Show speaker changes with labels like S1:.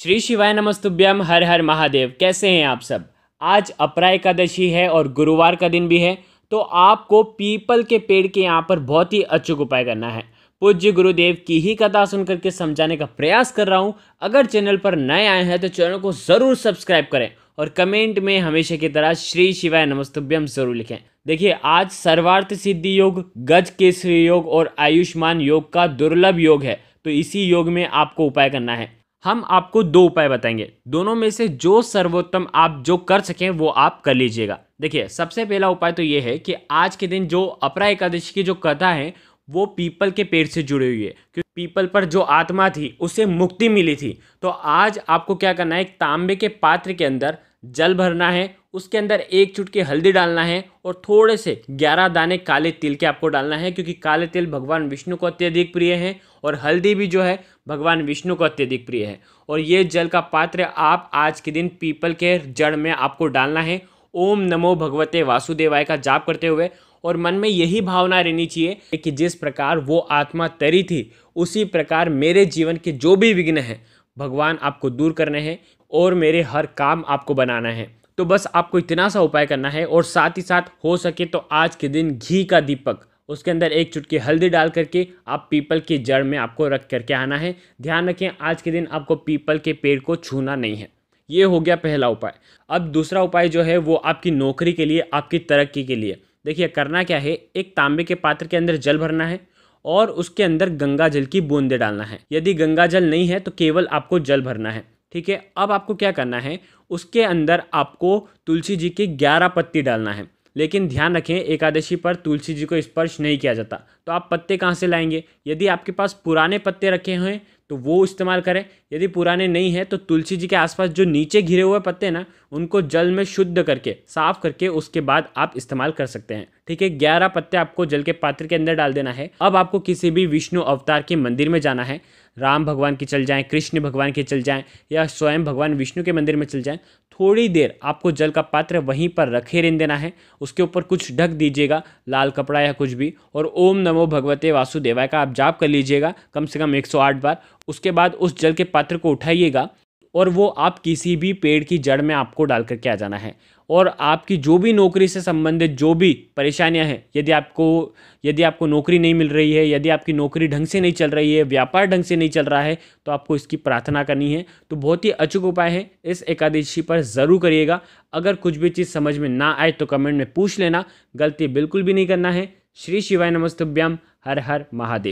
S1: श्री शिवाय नमस्तुभ्यम हर हर महादेव कैसे हैं आप सब आज अप्रा एकादशी है और गुरुवार का दिन भी है तो आपको पीपल के पेड़ के यहाँ पर बहुत ही अचूक उपाय करना है पूज्य गुरुदेव की ही कथा सुन करके समझाने का प्रयास कर रहा हूँ अगर चैनल पर नए आए हैं तो चैनल को ज़रूर सब्सक्राइब करें और कमेंट में हमेशा की तरह श्री शिवाय नमस्तुभ्यम जरूर लिखें देखिए आज सर्वार्थ सिद्धि योग गज केसरी योग और आयुष्मान योग का दुर्लभ योग है तो इसी योग में आपको उपाय करना है हम आपको दो उपाय बताएंगे दोनों में से जो सर्वोत्तम आप जो कर सकें वो आप कर लीजिएगा देखिए सबसे पहला उपाय तो ये है कि आज के दिन जो अपरा एकादशी की जो कथा है वो पीपल के पेड़ से जुड़ी हुई है क्योंकि पीपल पर जो आत्मा थी उसे मुक्ति मिली थी तो आज आपको क्या करना है एक तांबे के पात्र के अंदर जल भरना है उसके अंदर एक चुटकी हल्दी डालना है और थोड़े से ग्यारह दाने काले तिल के आपको डालना है क्योंकि काले तिल भगवान विष्णु को अत्यधिक प्रिय है और हल्दी भी जो है भगवान विष्णु को अत्यधिक प्रिय है और ये जल का पात्र आप आज के दिन पीपल के जड़ में आपको डालना है ओम नमो भगवते वासुदेवाय का जाप करते हुए और मन में यही भावना रहनी चाहिए कि जिस प्रकार वो आत्मा तरी थी उसी प्रकार मेरे जीवन के जो भी विघ्न हैं भगवान आपको दूर करने हैं और मेरे हर काम आपको बनाना है तो बस आपको इतना सा उपाय करना है और साथ ही साथ हो सके तो आज के दिन घी का दीपक उसके अंदर एक चुटकी हल्दी डाल करके आप पीपल की जड़ में आपको रख करके आना है ध्यान रखें आज के दिन आपको पीपल के पेड़ को छूना नहीं है ये हो गया पहला उपाय अब दूसरा उपाय जो है वो आपकी नौकरी के लिए आपकी तरक्की के लिए देखिए करना क्या है एक तांबे के पात्र के अंदर जल भरना है और उसके अंदर गंगा जल की बूंदे डालना है यदि गंगा जल नहीं है तो केवल आपको जल भरना है ठीक है अब आपको क्या करना है उसके अंदर आपको तुलसी जी की ग्यारह पत्ती डालना है लेकिन ध्यान रखें एकादशी पर तुलसी जी को स्पर्श नहीं किया जाता तो आप पत्ते कहाँ से लाएंगे यदि आपके पास पुराने पत्ते रखे हुए तो वो इस्तेमाल करें यदि पुराने नहीं हैं तो तुलसी जी के आसपास जो नीचे घिरे हुए पत्ते हैं ना उनको जल में शुद्ध करके साफ करके उसके बाद आप इस्तेमाल कर सकते हैं ठीक है ग्यारह पत्ते आपको जल के पात्र के अंदर डाल देना है अब आपको किसी भी विष्णु अवतार के मंदिर में जाना है राम भगवान की चल जाएँ कृष्ण भगवान की चल जाएँ या स्वयं भगवान विष्णु के मंदिर में चल जाएँ थोड़ी देर आपको जल का पात्र वहीं पर रखे रहन देना है उसके ऊपर कुछ ढक दीजिएगा लाल कपड़ा या कुछ भी और ओम नमो भगवते वासुदेवाय का आप जाप कर लीजिएगा कम से कम 108 बार उसके बाद उस जल के पात्र को उठाइएगा और वो आप किसी भी पेड़ की जड़ में आपको डाल करके आ जाना है और आपकी जो भी नौकरी से संबंधित जो भी परेशानियां हैं यदि आपको यदि आपको नौकरी नहीं मिल रही है यदि आपकी नौकरी ढंग से नहीं चल रही है व्यापार ढंग से नहीं चल रहा है तो आपको इसकी प्रार्थना करनी है तो बहुत ही अचूक उपाय है इस एकादशी पर ज़रूर करिएगा अगर कुछ भी चीज़ समझ में ना आए तो कमेंट में पूछ लेना गलती बिल्कुल भी नहीं करना है श्री शिवाय नमस्तभ्याम हर हर महादेव